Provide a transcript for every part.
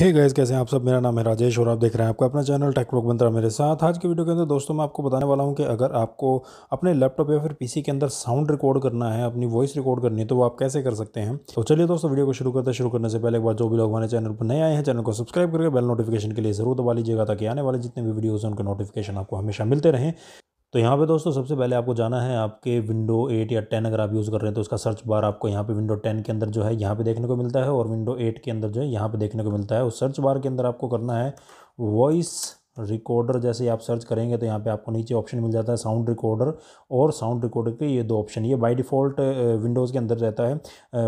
hey guys कैसे हैं आप सब मेरा नाम है राजेश और आप देख रहे हैं आपका अपना चैनल टेक लोग बनता मेरे साथ आज के वीडियो के अंदर दोस्तों मैं आपको बताने वाला हूं कि अगर आपको अपने लैपटॉप या फिर पीसी के अंदर साउंड रिकॉर्ड करना है अपनी वॉइस रिकॉर्ड करनी है तो वो आप कैसे कर सकते हैं तो चलिए दोस्तों वीडियो को शुरू करते शुरू करने से पहले एक बार जो भी लोग हमारे चैनल पर नए आए हैं चैनल को सब्सक्राइब करके बेल नोटिफिकेशन के लिए जरूर दबा लीजिएगा ताकि आने वाले जितने भी वीडियोज़ हैं उनके नोटिफिकेशन आपको हमेशा मिलते रहें तो यहाँ पे दोस्तों सबसे पहले आपको जाना है आपके विंडो 8 या 10 अगर आप यूज़ कर रहे हैं तो उसका सर्च बार आपको यहाँ पे विंडो 10 के अंदर जो है यहाँ पे देखने को मिलता है और विंडो 8 के अंदर जो है यहाँ पे देखने को मिलता है उस सर्च बार के अंदर आपको करना है वॉइस रिकॉर्डर जैसे आप सर्च करेंगे तो यहाँ पे आपको नीचे ऑप्शन मिल जाता है साउंड रिकॉर्डर और साउंड रिकॉर्डर के ये दो ऑप्शन ये बाय डिफ़ॉल्ट विंडोज़ के अंदर रहता है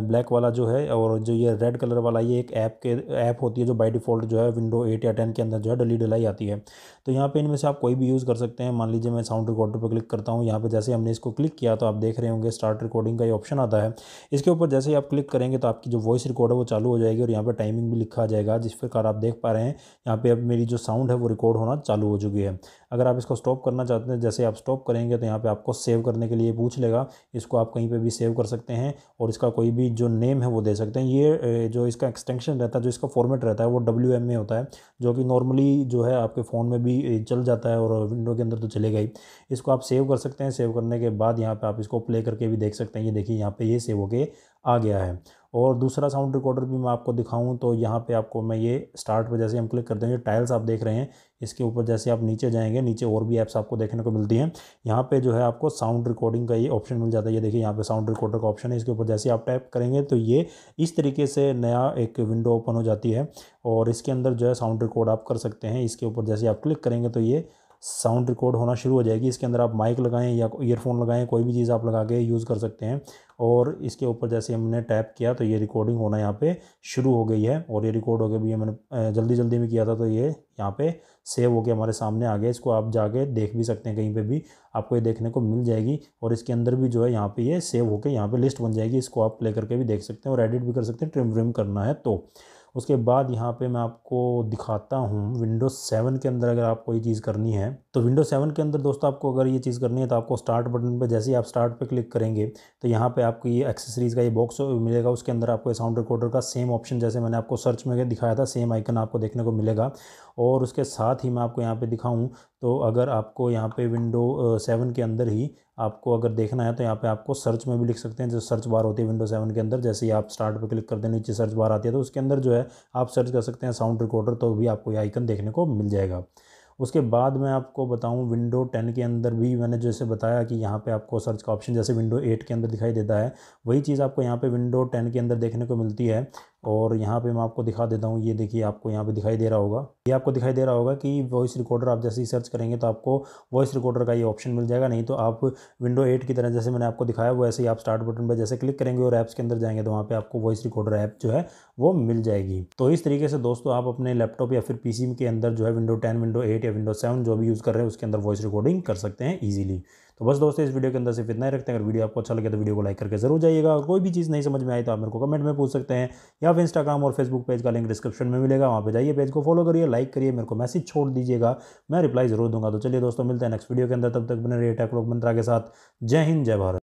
ब्लैक वाला जो है और जो ये रेड कलर वाला ये एक ऐप के ऐप होती है जो बाय डिफ़ॉल्ट जो है विंडो एट या टेन के अंदर जो है डली डलाई आती है तो यहाँ पर इनमें से आप कोई भी यूज़ कर सकते हैं मान लीजिए मैं साउंड रिकॉर्डर पर क्लिक करता हूँ यहाँ पर जैसे हमने इसको क्लिक किया तो आप देख रहे होंगे स्टार्ट रिकॉर्डिंग का ये ऑप्शन आता है इसके ऊपर जैसे ही आप क्लिक करेंगे तो आपकी जो वॉइस रिकॉर्ड है वो चालू हो जाएगी और यहाँ पर टाइमिंग भी लिखा जाएगा जिस प्रकार आप देख पा रहे हैं यहाँ पर अब मेरी जो साउंड है वो रिकॉर्ड होना चालू हो चुकी है अगर आप इसको स्टॉप करना चाहते हैं जैसे आप स्टॉप करेंगे तो यहाँ पे आपको सेव करने के लिए पूछ लेगा इसको आप कहीं पे भी सेव कर सकते हैं और इसका कोई भी जो नेम है वो दे सकते हैं ये जो इसका एक्सटेंशन रहता है जो इसका फॉर्मेट रहता है वो डब्ल्यू में होता है जो कि नॉर्मली जो है आपके फ़ोन में भी चल जाता है और विंडो के अंदर तो चलेगा ही इसको आप सेव कर सकते हैं सेव करने के बाद यहाँ पर आप इसको प्ले करके भी देख सकते हैं ये देखिए यहाँ पर ये सेव होके आ गया है और दूसरा साउंड रिकॉर्डर भी मैं आपको दिखाऊं तो यहाँ पे आपको मैं ये स्टार्ट पर जैसे हम क्लिक कर देंगे टाइल्स आप देख रहे हैं इसके ऊपर जैसे आप नीचे जाएंगे नीचे और भी ऐप्स आपको देखने को मिलती हैं यहाँ पे जो है आपको साउंड रिकॉर्डिंग का ये ऑप्शन मिल जाता है ये देखिए यहाँ पे साउंड रिकॉर्डर का ऑप्शन है इसके ऊपर जैसे आप टाइप करेंगे तो ये इस तरीके से नया एक विंडो ओपन हो जाती है और इसके अंदर जो है साउंड रिकॉर्ड आप कर सकते हैं इसके ऊपर जैसे आप क्लिक करेंगे तो ये साउंड रिकॉर्ड होना शुरू हो जाएगी इसके अंदर आप माइक लगाएं या ईयरफोन लगाएं कोई भी चीज़ आप लगा के यूज़ कर सकते हैं और इसके ऊपर जैसे हमने टैप किया तो ये रिकॉर्डिंग होना यहाँ पे शुरू हो गई है और ये रिकॉर्ड हो गया भी मैंने जल्दी जल्दी में किया था तो ये यहाँ पे सेव हो गया हमारे सामने आ गया इसको आप जाके देख भी सकते हैं कहीं पे भी आपको ये देखने को मिल जाएगी और इसके अंदर भी जो है यहाँ पे ये सेव होकर यहाँ पर लिस्ट बन जाएगी इसको आप प्ले करके भी देख सकते हैं और एडिट भी कर सकते हैं ट्रिम व्रिम करना है तो उसके बाद यहाँ पे मैं आपको दिखाता हूँ विंडोज़ सेवन के अंदर अगर आपको ये चीज़ करनी है तो विंडोज़ सेवन के अंदर दोस्तों आपको अगर ये चीज़ करनी है तो आपको स्टार्ट बटन पर जैसे ही आप स्टार्ट पर क्लिक करेंगे तो यहाँ पर आपको ये एक्सेसरीज़ का ये बॉक्स मिलेगा उसके अंदर आपको साउंड रिकॉर्डर का सेम ऑप्शन जैसे मैंने आपको सर्च में दिखाया था सेम आइकन आपको देखने को मिलेगा और उसके साथ ही मैं आपको यहाँ पर दिखाऊँ तो अगर आपको यहाँ पे विंडो सेवन के अंदर ही आपको अगर देखना है तो यहाँ पे आपको सर्च में भी लिख सकते हैं जो सर्च बार होती है विंडो सेवन के अंदर जैसे ही आप स्टार्ट पे क्लिक करते हैं नीचे सर्च बार आती है तो उसके अंदर जो है आप सर्च कर सकते हैं साउंड रिकॉर्डर तो भी आपको ये आइकन देखने को मिल जाएगा उसके बाद मैं आपको बताऊं विंडो 10 के अंदर भी मैंने जैसे बताया कि यहाँ पे आपको सर्च का ऑप्शन जैसे विंडो 8 के अंदर दिखाई देता है वही चीज़ आपको यहाँ पे विंडो 10 के अंदर देखने को मिलती है और यहाँ पे मैं आपको दिखा देता हूँ ये देखिए आपको यहाँ पे दिखाई दे रहा होगा ये आपको दिखाई दे रहा होगा कि वॉइस रिकॉर्डर आप जैसे ही सर्च करेंगे तो आपको वॉइस रिकॉर्डर का ये ऑप्शन मिल जाएगा नहीं तो आप विंडो एट की तरह जैसे मैंने आपको दिखाया वैसे ही आप स्टार्ट बटन पर जैसे क्लिक करेंगे और ऐप्स के अंदर जाएंगे तो वहाँ पर आपको वॉइस रिकॉर्डर ऐप जो है वो मिल जाएगी तो इस तरीके से दोस्तों आप अपने लैपटॉप या फिर पी के अंदर जो है विंडो टेन विंडो एट या विंडो सेवन जो भी यूज़ कर रहे हैं उसके अंदर वॉइस रिकॉर्डिंग कर सकते हैं ईजिली तो बस दोस्तों इस वीडियो के अंदर सिर्फ इतना ही रखते हैं अगर वीडियो आपको अच्छा लगे तो वीडियो को लाइक करके जरूर जाइएगा और कोई भी चीज़ नहीं समझ में आई तो आप मेरे को कमेंट में पूछ सकते हैं या फिर इंस्टाग्राम और फेसबुक पेज का लिंक डिस्क्रिप्शन में मिलेगा वहाँ पर जाइए पेज को फॉलो करिए लाइक करिए मेरे को मैसेज छोड़ दीजिएगा मैं रिप्लाई जरूर दूंगा तो चलिए दोस्तों मिलते हैं नेक्स्ट वीडियो के अंदर तब तक बने रहिए टेक मंत्रा के साथ जय हिंद जय भारत